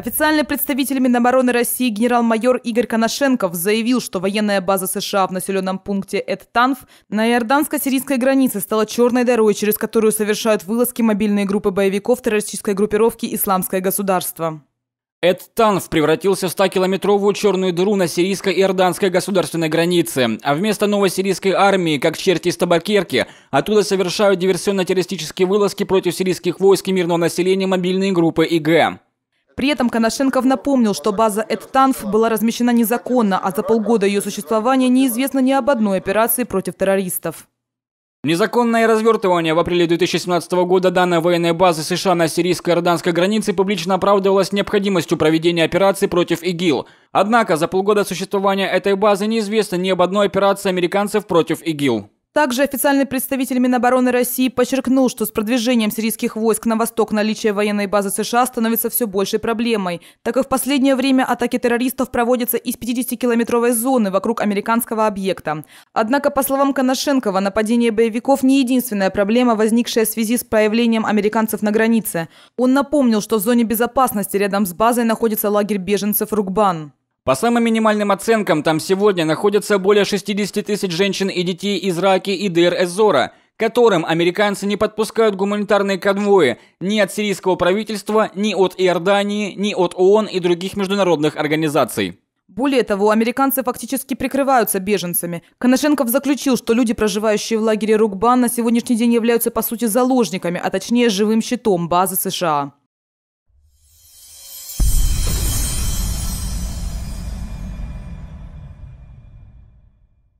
Официальный представитель Минобороны России генерал-майор Игорь Коношенков заявил, что военная база США в населенном пункте Эд-Танф на иорданско-сирийской границе стала черной дорогой, через которую совершают вылазки мобильные группы боевиков террористической группировки «Исламское государство». Эд Танф превратился в 100-километровую черную дыру на сирийско иорданской государственной границе. А вместо новой сирийской армии, как черти из табакерки, оттуда совершают диверсионно-террористические вылазки против сирийских войск и мирного населения мобильные группы ИГ. При этом Коношенков напомнил, что база Эдтанф была размещена незаконно, а за полгода ее существования неизвестно ни об одной операции против террористов. Незаконное развертывание в апреле 2017 года данной военной базы США на сирийско-иорданской границе публично оправдывалось необходимостью проведения операций против ИГИЛ. Однако за полгода существования этой базы неизвестно ни об одной операции американцев против ИГИЛ. Также официальный представитель Минобороны России подчеркнул, что с продвижением сирийских войск на восток наличие военной базы США становится все большей проблемой, так как в последнее время атаки террористов проводятся из 50-километровой зоны вокруг американского объекта. Однако, по словам Коношенкова, нападение боевиков не единственная проблема, возникшая в связи с появлением американцев на границе. Он напомнил, что в зоне безопасности рядом с базой находится лагерь беженцев Рукбан. По самым минимальным оценкам, там сегодня находятся более 60 тысяч женщин и детей из Раки и Дейр-Эзора, которым американцы не подпускают гуманитарные конвои ни от сирийского правительства, ни от Иордании, ни от ООН и других международных организаций. Более того, американцы фактически прикрываются беженцами. Коношенков заключил, что люди, проживающие в лагере Рукбан, на сегодняшний день являются по сути заложниками, а точнее живым щитом базы США.